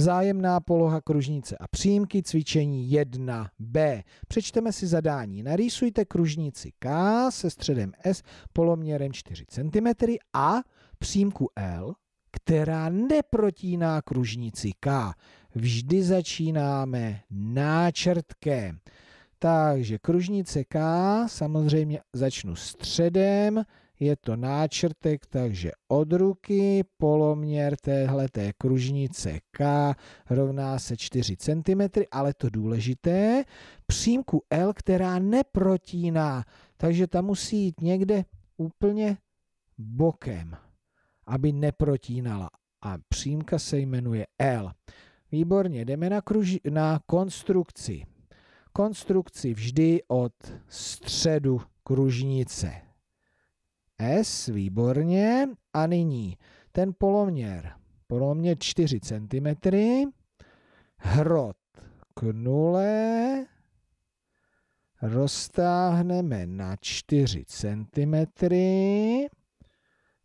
Vzájemná poloha kružnice a přímky cvičení 1b. Přečteme si zadání. Narýsujte kružnici K se středem S poloměrem 4 cm a přímku L, která neprotíná kružnici K. Vždy začínáme náčrtkem. Takže kružnice K samozřejmě začnu středem je to náčrtek, takže od ruky poloměr té kružnice K rovná se 4 cm, ale to důležité, přímku L, která neprotíná, takže ta musí jít někde úplně bokem, aby neprotínala. A přímka se jmenuje L. Výborně, jdeme na, kruži, na konstrukci. Konstrukci vždy od středu kružnice. S, výborně. A nyní ten poloměr, poloměr 4 cm, hrot k nule, roztáhneme na 4 cm,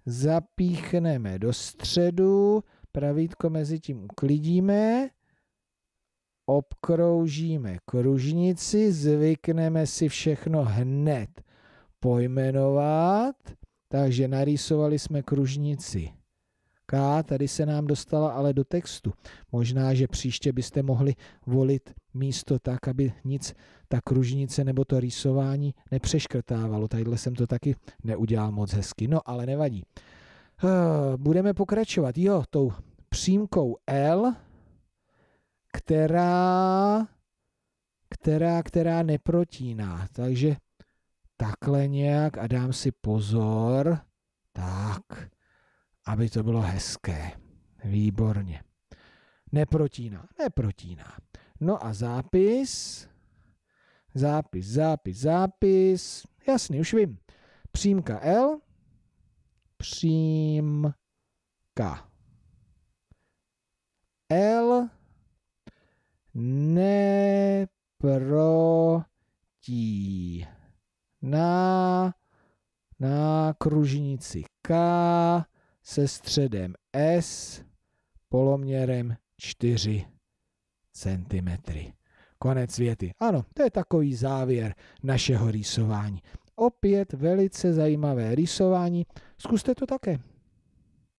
zapíchneme do středu, pravítko mezi tím uklidíme, obkroužíme kružnici, zvykneme si všechno hned pojmenovat takže narýsovali jsme kružnici. K, tady se nám dostala ale do textu. Možná, že příště byste mohli volit místo tak, aby nic ta kružnice nebo to rýsování nepřeškrtávalo. Tadyhle jsem to taky neudělal moc hezky, no ale nevadí. Eh, budeme pokračovat, jo, tou přímkou L, která, která, která neprotíná. Takže takhle nějak a dám si pozor, tak, aby to bylo hezké. Výborně. Neprotíná, neprotíná. No a zápis, zápis, zápis, zápis, jasný, už vím. Přímka L, přímka L, neprotí na kružnici K se středem S poloměrem 4 cm. Konec věty. Ano, to je takový závěr našeho rýsování. Opět velice zajímavé rýsování. Zkuste to také.